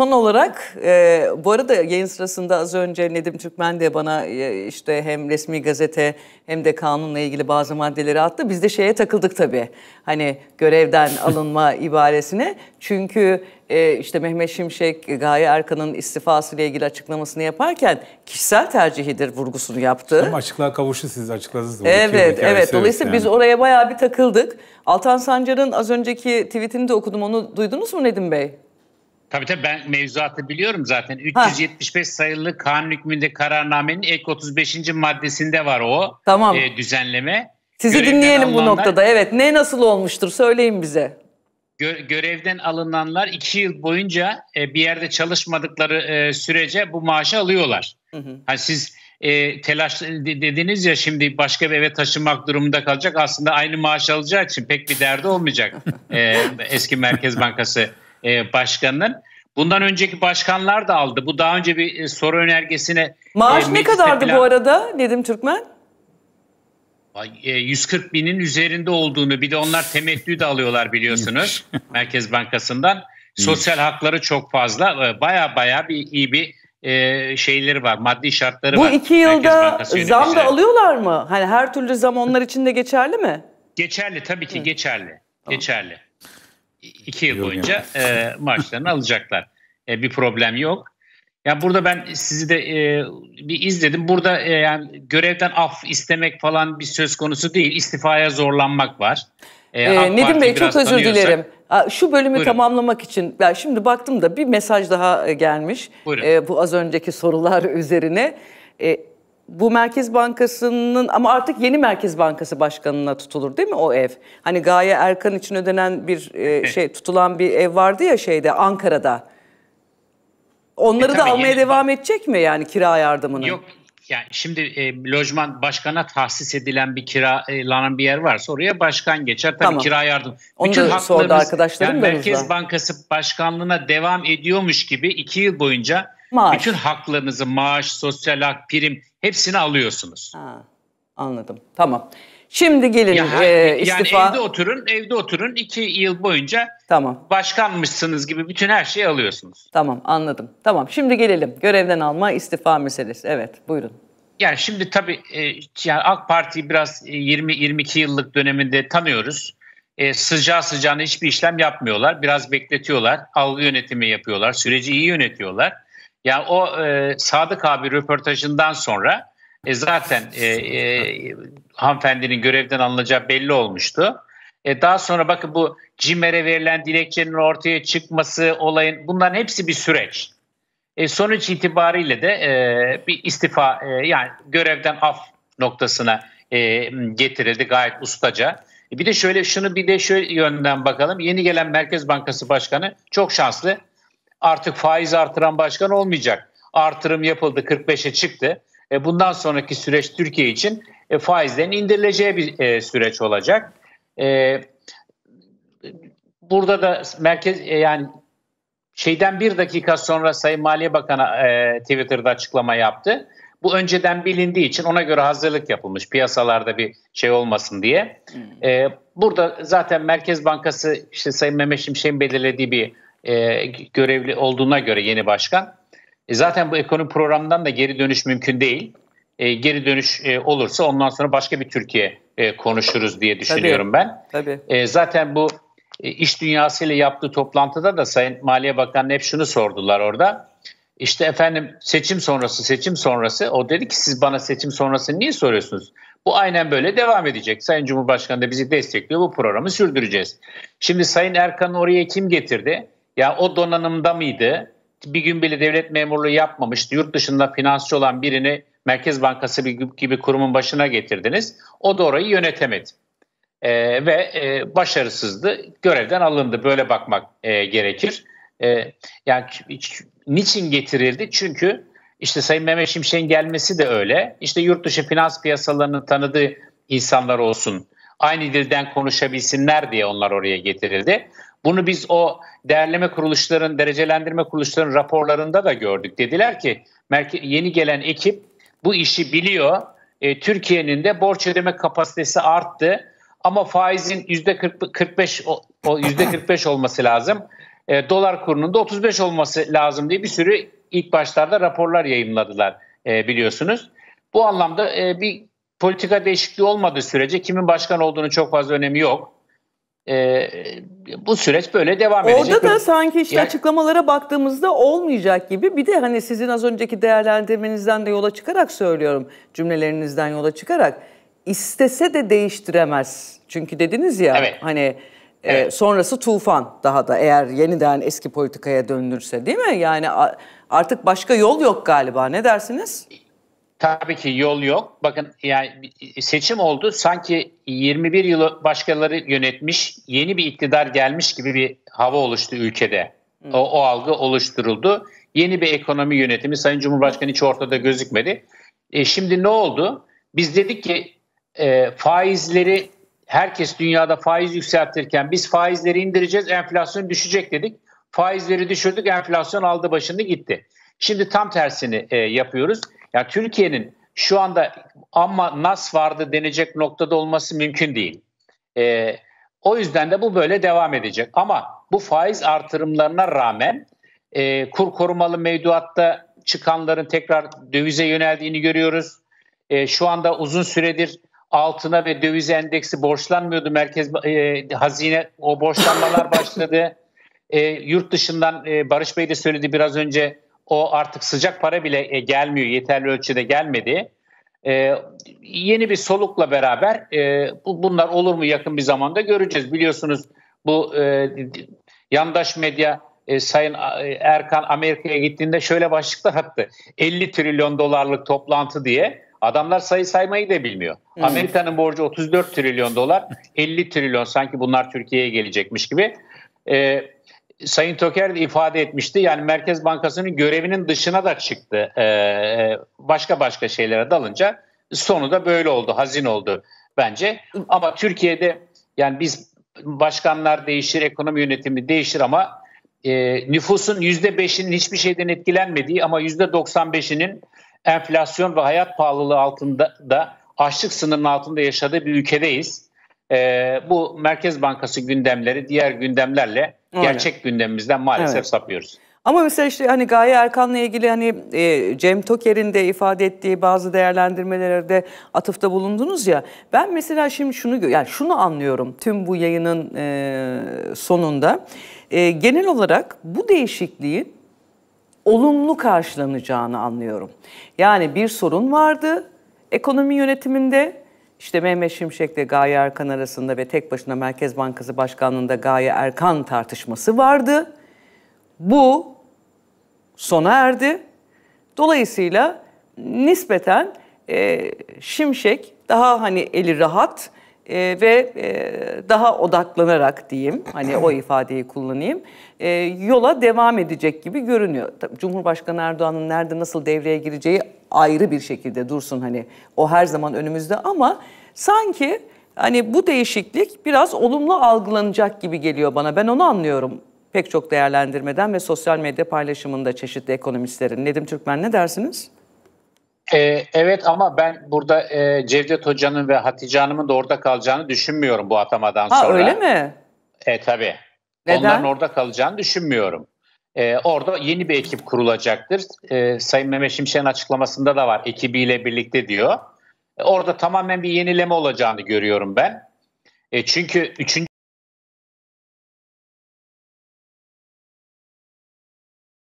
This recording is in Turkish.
Son olarak e, bu arada yayın sırasında az önce Nedim Türkmen de bana e, işte hem resmi gazete hem de kanunla ilgili bazı maddeleri attı. Biz de şeye takıldık tabii. Hani görevden alınma ibaresine. Çünkü e, işte Mehmet Şimşek Gaye Erkan'ın istifası ile ilgili açıklamasını yaparken kişisel tercihidir vurgusunu yaptı. Ama açıklığa kavuştu siz açıkladınız. Evet, evet. Dolayısıyla yani. biz oraya bayağı bir takıldık. Altan Sancar'ın az önceki tweetini de okudum. Onu duydunuz mu Nedim Bey? Tabii tabii ben mevzuatı biliyorum zaten. 375 ha. sayılı kanun hükmünde kararnamenin ek 35. maddesinde var o tamam. e, düzenleme. Sizi Görevden dinleyelim alınanlar, bu noktada. Evet ne nasıl olmuştur söyleyin bize. Gö- görevden alınanlar 2 yıl boyunca e, bir yerde çalışmadıkları e, sürece bu maaşı alıyorlar. Hı hı. Hani siz e, telaş dediniz ya şimdi başka bir eve taşınmak durumunda kalacak. Aslında aynı maaş alacağı için pek bir derdi olmayacak e, eski Merkez Bankası e, başkanının. Bundan önceki başkanlar da aldı. Bu daha önce bir e, soru önergesine... Maaş e, ne kadardı plan... bu arada Nedim Türkmen? 140 e, binin üzerinde olduğunu bir de onlar temettü de alıyorlar biliyorsunuz Merkez Bankası'ndan. Sosyal hakları çok fazla e, baya baya bir iyi bir e, şeyleri var maddi şartları Bu var. Bu iki yılda zam da alıyorlar mı? Hani her türlü zam onlar için de geçerli mi? Geçerli tabii ki geçerli. Geçerli iki yıl boyunca e, maaşlarını alacaklar. E, bir problem yok. Ya burada ben sizi de e, bir izledim. Burada e, yani görevden af istemek falan bir söz konusu değil. İstifaya zorlanmak var. E, e, Nedim Bey çok özür dilerim. Şu bölümü Buyurun. tamamlamak için ben şimdi baktım da bir mesaj daha e, gelmiş. E, bu az önceki sorular üzerine. E, bu Merkez Bankası'nın ama artık yeni Merkez Bankası Başkanı'na tutulur değil mi o ev? Hani Gaye Erkan için ödenen bir e, şey tutulan bir ev vardı ya şeyde Ankara'da. Onları e, da almaya devam bak- edecek mi yani kira yardımını? Yok yani şimdi e, lojman başkana tahsis edilen bir kiralanan e, bir yer varsa oraya başkan geçer. Tabii tamam. kira yardım. Onu Bütün da sordu arkadaşlarım yani Merkez Bankası Başkanlığı'na devam ediyormuş gibi iki yıl boyunca Maaş. Bütün haklarınızı, maaş, sosyal hak, prim hepsini alıyorsunuz. Ha, anladım. Tamam. Şimdi gelin ya, e, istifa. Yani evde oturun, evde oturun iki yıl boyunca tamam. başkanmışsınız gibi bütün her şeyi alıyorsunuz. Tamam anladım. Tamam şimdi gelelim görevden alma istifa meselesi. Evet buyurun. Yani şimdi tabii e, yani AK Parti'yi biraz 20-22 e, yıllık döneminde tanıyoruz. E, sıcağı sıcağına hiçbir işlem yapmıyorlar. Biraz bekletiyorlar. Algı yönetimi yapıyorlar. Süreci iyi yönetiyorlar. Yani o e, Sadık abi röportajından sonra e, zaten e, e, hanımefendinin görevden alınacağı belli olmuştu. E, daha sonra bakın bu CİMER'e verilen dilekçenin ortaya çıkması olayın bunların hepsi bir süreç. E, sonuç itibariyle de e, bir istifa e, yani görevden af noktasına e, getirildi gayet ustaca. E, bir de şöyle şunu bir de şöyle yönden bakalım. Yeni gelen Merkez Bankası Başkanı çok şanslı artık faiz artıran başkan olmayacak. Artırım yapıldı 45'e çıktı. E, bundan sonraki süreç Türkiye için e, faizlerin indirileceği bir e, süreç olacak. E, burada da merkez e, yani şeyden bir dakika sonra Sayın Maliye Bakanı e, Twitter'da açıklama yaptı. Bu önceden bilindiği için ona göre hazırlık yapılmış piyasalarda bir şey olmasın diye. Hmm. E, burada zaten Merkez Bankası işte Sayın Mehmet Şimşek'in belirlediği bir e, görevli olduğuna göre yeni başkan. E, zaten bu ekonomi programından da geri dönüş mümkün değil. E, geri dönüş e, olursa ondan sonra başka bir Türkiye e, konuşuruz diye düşünüyorum tabii, ben. Tabii. E, zaten bu e, iş dünyasıyla yaptığı toplantıda da Sayın Maliye Bakanı hep şunu sordular orada. İşte efendim seçim sonrası seçim sonrası o dedi ki siz bana seçim sonrası niye soruyorsunuz? Bu aynen böyle devam edecek. Sayın Cumhurbaşkanı da bizi destekliyor bu programı sürdüreceğiz. Şimdi Sayın Erkan oraya kim getirdi? Ya o donanımda mıydı? Bir gün bile devlet memurluğu yapmamıştı. Yurt dışında finansçı olan birini Merkez Bankası gibi kurumun başına getirdiniz. O da orayı yönetemedi. E, ve e, başarısızdı. Görevden alındı. Böyle bakmak e, gerekir. E, yani niçin getirildi? Çünkü işte Sayın Mehmet Şimşek'in gelmesi de öyle. İşte yurt dışı finans piyasalarını tanıdığı insanlar olsun. Aynı dilden konuşabilsinler diye onlar oraya getirildi. Bunu biz o değerleme kuruluşların, derecelendirme kuruluşlarının raporlarında da gördük. Dediler ki yeni gelen ekip bu işi biliyor. E, Türkiye'nin de borç ödeme kapasitesi arttı ama faizin yüzde 45 o 45 olması lazım. E, dolar kurunun da 35 olması lazım diye bir sürü ilk başlarda raporlar yayınladılar e, biliyorsunuz. Bu anlamda bir politika değişikliği olmadığı sürece kimin başkan olduğunu çok fazla önemi yok e, bu süreç böyle devam Orada edecek. Orada da sanki işte yani, açıklamalara baktığımızda olmayacak gibi. Bir de hani sizin az önceki değerlendirmenizden de yola çıkarak söylüyorum. Cümlelerinizden yola çıkarak istese de değiştiremez. Çünkü dediniz ya evet. hani e, evet. E, sonrası tufan daha da eğer yeniden eski politikaya dönülürse değil mi? Yani artık başka yol yok galiba. Ne dersiniz? Tabii ki yol yok. Bakın yani seçim oldu. Sanki 21 yılı başkaları yönetmiş, yeni bir iktidar gelmiş gibi bir hava oluştu ülkede. Hmm. O, o algı oluşturuldu. Yeni bir ekonomi yönetimi Sayın Cumhurbaşkanı hiç ortada gözükmedi. E, şimdi ne oldu? Biz dedik ki e, faizleri herkes dünyada faiz yükseltirken biz faizleri indireceğiz, enflasyon düşecek dedik. Faizleri düşürdük, enflasyon aldı başını gitti. Şimdi tam tersini e, yapıyoruz. Ya Türkiye'nin şu anda ama nas vardı denecek noktada olması mümkün değil. E, o yüzden de bu böyle devam edecek. Ama bu faiz artırımlarına rağmen e, kur korumalı mevduatta çıkanların tekrar dövize yöneldiğini görüyoruz. E, şu anda uzun süredir altına ve döviz endeksi borçlanmıyordu. Merkez e, hazine o borçlanmalar başladı. E, yurt dışından e, Barış Bey de söyledi biraz önce o artık sıcak para bile e, gelmiyor, yeterli ölçüde gelmedi. Ee, yeni bir solukla beraber e, bu, bunlar olur mu yakın bir zamanda göreceğiz. Biliyorsunuz bu e, yandaş medya e, Sayın e, Erkan Amerika'ya gittiğinde şöyle başlıklar attı. 50 trilyon dolarlık toplantı diye. Adamlar sayı saymayı da bilmiyor. Hmm. Amerika'nın borcu 34 trilyon dolar, 50 trilyon sanki bunlar Türkiye'ye gelecekmiş gibi. Ee, Sayın Toker de ifade etmişti. Yani Merkez Bankası'nın görevinin dışına da çıktı. Ee, e, başka başka şeylere dalınca sonu da böyle oldu. Hazin oldu bence. Ama Türkiye'de yani biz başkanlar değişir, ekonomi yönetimi değişir ama e, nüfusun %5'inin hiçbir şeyden etkilenmediği ama %95'inin enflasyon ve hayat pahalılığı altında da açlık sınırının altında yaşadığı bir ülkedeyiz. E, bu Merkez Bankası gündemleri diğer gündemlerle gerçek gündemimizden maalesef evet. sapıyoruz. Ama mesela işte hani Gaye Erkan'la ilgili hani e, Cem Toker'in de ifade ettiği bazı değerlendirmelerde atıfta bulundunuz ya. Ben mesela şimdi şunu yani şunu anlıyorum tüm bu yayının e, sonunda. E, genel olarak bu değişikliğin olumlu karşılanacağını anlıyorum. Yani bir sorun vardı ekonomi yönetiminde işte Mehmet Şimşek'le Gaye Erkan arasında ve tek başına Merkez Bankası Başkanlığı'nda Gaye Erkan tartışması vardı. Bu sona erdi. Dolayısıyla nispeten e, Şimşek daha hani eli rahat e, ve e, daha odaklanarak diyeyim hani o ifadeyi kullanayım e, yola devam edecek gibi görünüyor. Tabii Cumhurbaşkanı Erdoğan'ın nerede nasıl devreye gireceği ayrı bir şekilde dursun hani o her zaman önümüzde ama sanki hani bu değişiklik biraz olumlu algılanacak gibi geliyor bana. Ben onu anlıyorum pek çok değerlendirmeden ve sosyal medya paylaşımında çeşitli ekonomistlerin. Nedim Türkmen ne dersiniz? Ee, evet ama ben burada e, Cevdet Hoca'nın ve Hatice Hanım'ın da orada kalacağını düşünmüyorum bu atamadan ha, sonra. Ha öyle mi? E tabii. Neden? Onların orada kalacağını düşünmüyorum. E, orada yeni bir ekip kurulacaktır. E, Sayın Mehmet Şimşek'in açıklamasında da var ekibiyle birlikte diyor. E, orada tamamen bir yenileme olacağını görüyorum ben. E, çünkü üçüncü